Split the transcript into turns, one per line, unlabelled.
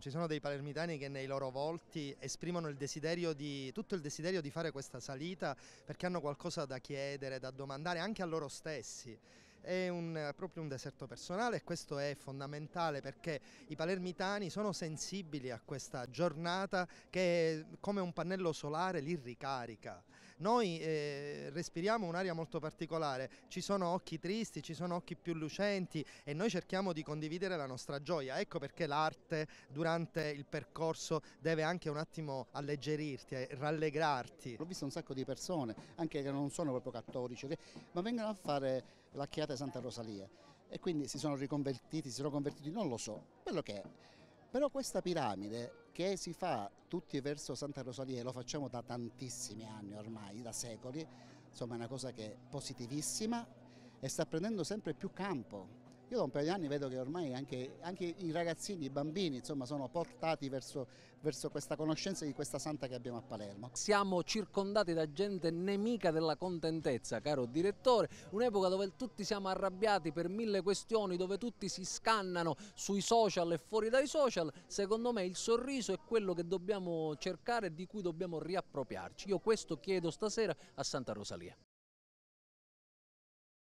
Ci sono dei palermitani che nei loro volti esprimono il di, tutto il desiderio di fare questa salita perché hanno qualcosa da chiedere, da domandare anche a loro stessi. È un, proprio un deserto personale e questo è fondamentale perché i palermitani sono sensibili a questa giornata che come un pannello solare li ricarica. Noi eh, respiriamo un'aria molto particolare, ci sono occhi tristi, ci sono occhi più lucenti e noi cerchiamo di condividere la nostra gioia. Ecco perché l'arte durante il percorso deve anche un attimo alleggerirti, rallegrarti. Ho visto
un sacco di persone, anche che non sono proprio cattoliche, ma vengono a fare la chiata di Santa Rosalia e quindi si sono riconvertiti, si sono convertiti, non lo so, quello che è. Però questa piramide che si fa tutti verso Santa Rosalia, e lo facciamo da tantissimi anni ormai, da secoli, insomma è una cosa che è positivissima e sta prendendo sempre più campo io da un paio di anni vedo che ormai anche, anche i ragazzini, i bambini insomma, sono portati verso, verso, questa conoscenza di questa santa che abbiamo a Palermo.
Siamo circondati da gente nemica della contentezza, caro direttore, un'epoca dove tutti siamo arrabbiati per mille questioni, dove tutti si scannano sui social e fuori dai social, secondo me il sorriso è quello che dobbiamo cercare e di cui dobbiamo riappropriarci. Io questo chiedo stasera a Santa Rosalia.